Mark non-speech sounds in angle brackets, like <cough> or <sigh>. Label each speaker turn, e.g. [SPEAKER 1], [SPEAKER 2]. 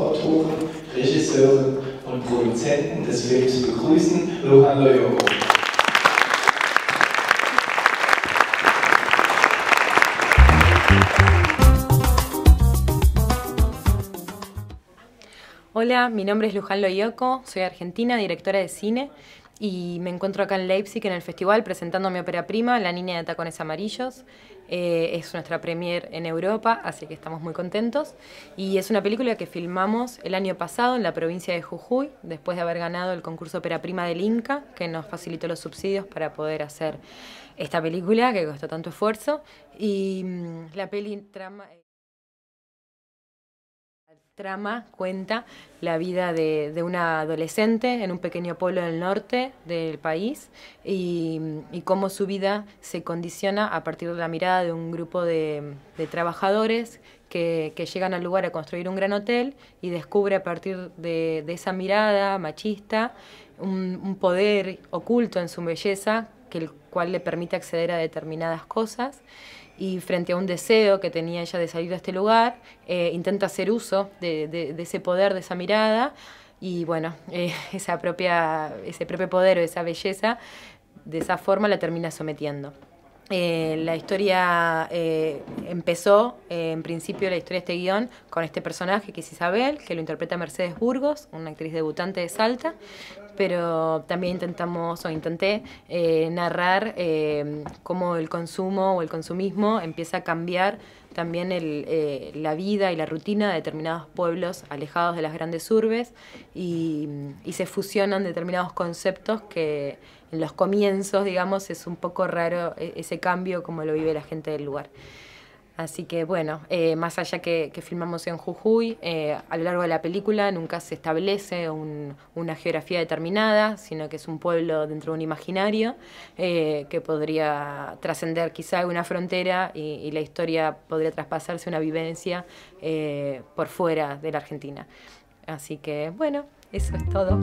[SPEAKER 1] Co-Autoren, Regisseuren und Produzenten des Films begrüßen, Lohan Loyoco. Hola, mi nombre es Luján Loyoco, soy argentina, directora de cine y me encuentro acá en Leipzig, en el festival, presentando mi ópera prima, La Niña de Tacones Amarillos. Eh, es nuestra premier en Europa, así que estamos muy contentos. Y es una película que filmamos el año pasado en la provincia de Jujuy, después de haber ganado el concurso ópera prima del Inca, que nos facilitó los subsidios para poder hacer esta película que costó tanto esfuerzo. Y mm, la peli trama cuenta la vida de, una adolescente en un pequeño pueblo del norte del país y, cómo su vida se condiciona a partir de la mirada de un grupo de, trabajadores que, llegan al lugar a construir un gran hotel y descubre a partir de, esa mirada machista un poder oculto en su belleza que el cual le permite acceder a determinadas cosas y frente a un deseo que tenía ella de salir de este lugar, eh, intenta hacer uso de, ese poder, de esa mirada y bueno, <laughs> eh, esa propia, ese propio poder o esa belleza, de esa forma la termina sometiendo. Eh, la historia empezó, en principio la historia de este guión, con este personaje que es Isabel, que lo interpreta Mercedes Burgos, una actriz debutante de Salta, pero también intentamos o intenté eh, narrar eh, cómo el consumo o el consumismo empieza a cambiar también eh, la vida y la rutina de determinados pueblos alejados de las grandes urbes y se fusionan determinados conceptos que en los comienzos, digamos, es un poco raro e, ese cambio como lo vive la gente del lugar. Así que bueno, eh, más allá que, que, filmamos en Jujuy, eh, a lo largo de la película nunca se establece una geografía determinada, sino que es un pueblo dentro de un imaginario eh, que podría trascender quizá una frontera y, y, la historia podría traspasarse una vivencia por fuera de la Argentina. Así que bueno, eso es todo.